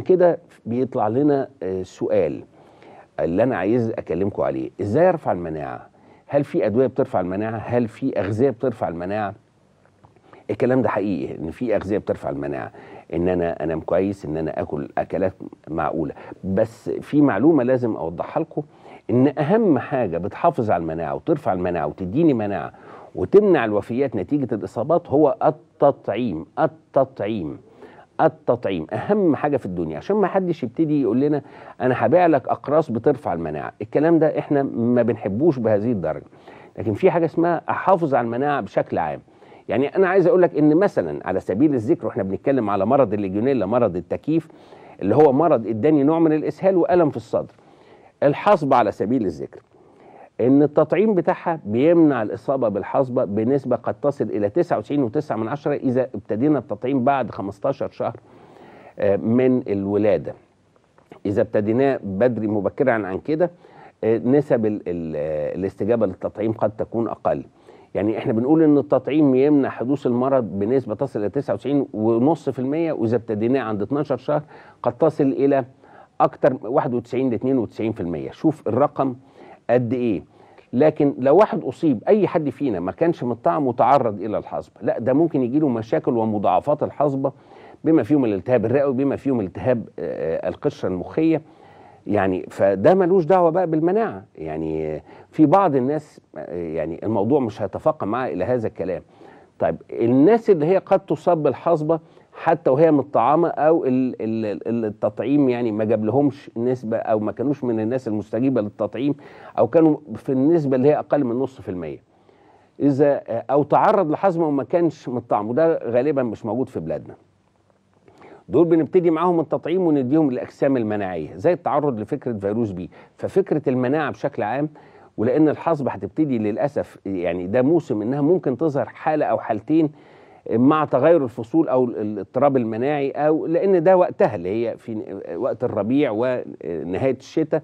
كده بيطلع لنا آه، سؤال اللي انا عايز اكلمكم عليه ازاي ارفع المناعه هل في ادويه بترفع المناعه هل في اغذيه بترفع المناعه الكلام ده حقيقي ان في اغذيه بترفع المناعه ان انا انام كويس ان انا اكل اكلات معقوله بس في معلومه لازم اوضحها لكم ان اهم حاجه بتحافظ على المناعه وترفع المناعه وتديني مناعه وتمنع الوفيات نتيجه الاصابات هو التطعيم التطعيم التطعيم اهم حاجه في الدنيا عشان ما حدش يبتدي يقول لنا انا هبيع لك اقراص بترفع المناعه الكلام ده احنا ما بنحبوش بهذه الدرجه لكن في حاجه اسمها احافظ على المناعه بشكل عام يعني انا عايز اقول لك ان مثلا على سبيل الذكر واحنا بنتكلم على مرض الليجونيلا مرض التكييف اللي هو مرض اداني نوع من الاسهال والم في الصدر الحصبه على سبيل الذكر ان التطعيم بتاعها بيمنع الاصابه بالحصبه بنسبه قد تصل الى 99.9 اذا ابتدينا التطعيم بعد 15 شهر آه، من الولاده. اذا ابتديناه بدري مبكرا عن كده آه، نسب آه، الاستجابه للتطعيم قد تكون اقل. يعني احنا بنقول ان التطعيم يمنع حدوث المرض بنسبه تصل الى 99.5% واذا ابتديناه عند 12 شهر قد تصل الى اكثر 91 ل 92%. شوف الرقم قد ايه لكن لو واحد اصيب اي حد فينا ما كانش من الطعم وتعرض الى الحصبه لا ده ممكن يجي له مشاكل ومضاعفات الحصبه بما فيهم الالتهاب الرئوي بما فيهم التهاب آه، آه، القشره المخيه يعني فده ملوش دعوه بقى بالمناعه يعني في بعض الناس آه، يعني الموضوع مش هيتفاقم معاه الى هذا الكلام طيب الناس اللي هي قد تصاب بالحصبه حتى وهي مطعمه او التطعيم يعني ما جاب لهمش نسبه او ما كانوش من الناس المستجيبه للتطعيم او كانوا في النسبه اللي هي اقل من نص في الميه اذا او تعرض لحزمه وما كانش مطعم وده غالبا مش موجود في بلادنا دول بنبتدي معاهم التطعيم ونديهم الاجسام المناعيه زي التعرض لفكره فيروس بي ففكره المناعه بشكل عام ولان الحصبه هتبتدي للاسف يعني ده موسم انها ممكن تظهر حاله او حالتين مع تغير الفصول او الاضطراب المناعي او لان ده وقتها اللي هي في وقت الربيع ونهايه الشتاء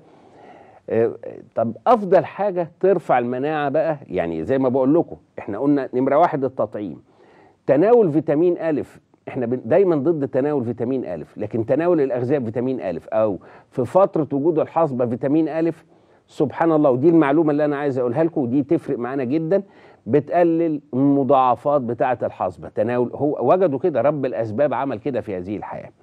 آه، طب افضل حاجه ترفع المناعه بقى يعني زي ما بقول لكم احنا قلنا نمره واحد التطعيم تناول فيتامين الف احنا دايما ضد تناول فيتامين الف لكن تناول الاغذيه بفيتامين الف او في فتره وجود الحصبه فيتامين الف سبحان الله ودي المعلومه اللي انا عايز اقولها لكم ودي تفرق معانا جدا بتقلل المضاعفات بتاعة الحصبة تناول هو وجدوا كده رب الأسباب عمل كده في هذه الحياة